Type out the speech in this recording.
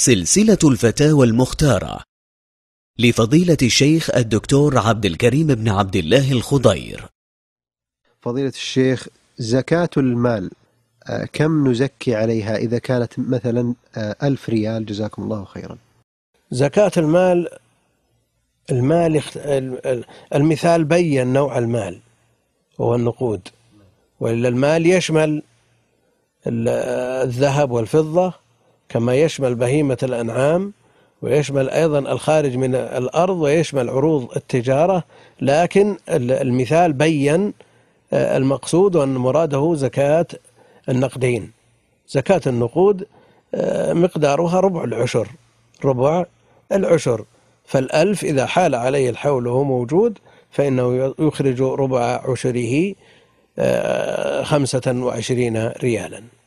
سلسلة الفتاوى المختارة لفضيلة الشيخ الدكتور عبد الكريم بن عبد الله الخضير فضيلة الشيخ زكاة المال آه، كم نزكي عليها إذا كانت مثلا آه، ألف ريال جزاكم الله خيرا زكاة المال المال المثال بين نوع المال وهو النقود وإلا المال يشمل الذهب والفضة كما يشمل بهيمة الأنعام ويشمل أيضا الخارج من الأرض ويشمل عروض التجارة لكن المثال بين آه، المقصود وأن مراده زكاة النقدين زكاة النقود آه، مقدارها ربع العشر ربع العشر فالألف إذا حال عليه الحول وهو موجود فإنه يخرج ربع عشره آه، خمسة وعشرين ريالاً